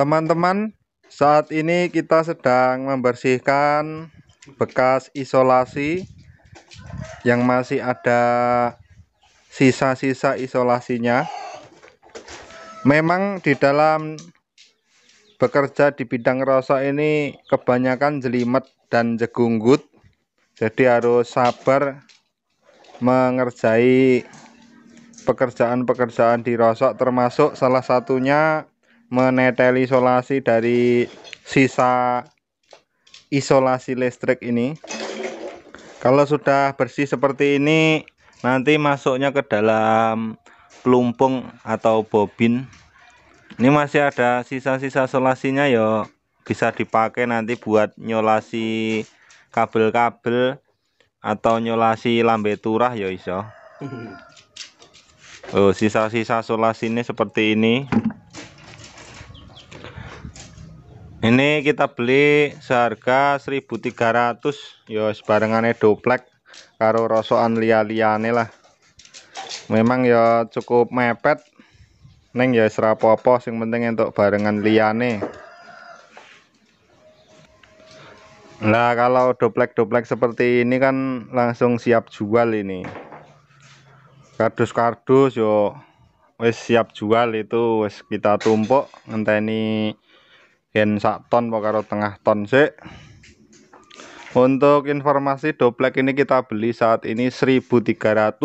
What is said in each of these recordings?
Teman-teman, saat ini kita sedang membersihkan bekas isolasi yang masih ada sisa-sisa isolasinya. Memang di dalam bekerja di bidang rasa ini kebanyakan jelimet dan jegunggut. Jadi harus sabar mengerjai pekerjaan-pekerjaan di rosok termasuk salah satunya menetel isolasi dari sisa isolasi listrik ini kalau sudah bersih seperti ini nanti masuknya ke dalam pelumpung atau bobin ini masih ada sisa-sisa solasinya ya bisa dipakai nanti buat nyolasi kabel-kabel atau nyolasi lambe turah ya iso oh sisa-sisa solasi ini seperti ini ini kita beli seharga 1300 yo barengane doplek karo rosokan lia-liane lah memang ya cukup mepet neng ya serapopo Yang penting untuk barengan liane Nah kalau doplek-doplek seperti ini kan langsung siap jual ini kardus-kardus yo wis siap jual itu wis kita tumpuk ngenteni yen sak ton apa tengah ton sih. untuk informasi doplek ini kita beli saat ini 1300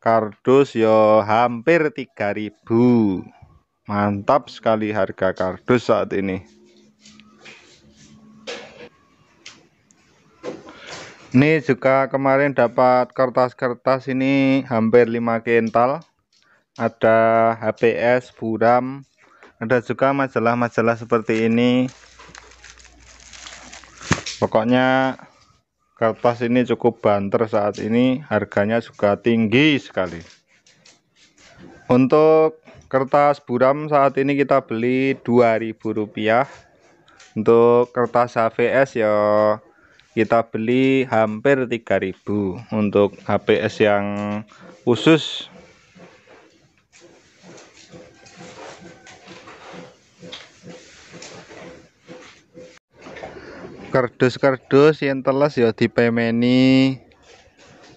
kardus yo ya hampir 3000 mantap sekali harga kardus saat ini ini juga kemarin dapat kertas-kertas ini hampir 5 kental ada HPS buram ada juga majalah-majalah seperti ini pokoknya kertas ini cukup banter saat ini harganya juga tinggi sekali untuk kertas buram saat ini kita beli Rp2.000 untuk kertas HVS ya kita beli hampir 3000 untuk HPS yang khusus kardus-kardus yang telas ya dipemeni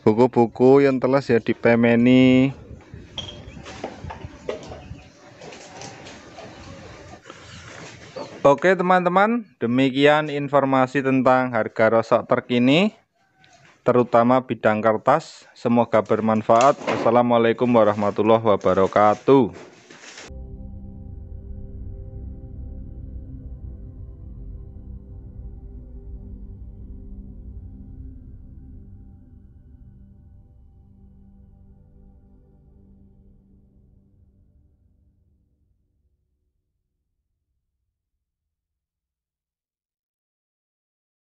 buku-buku yang telas ya dipemeni Oke teman-teman, demikian informasi tentang harga rosok terkini, terutama bidang kertas. Semoga bermanfaat. Assalamualaikum warahmatullahi wabarakatuh.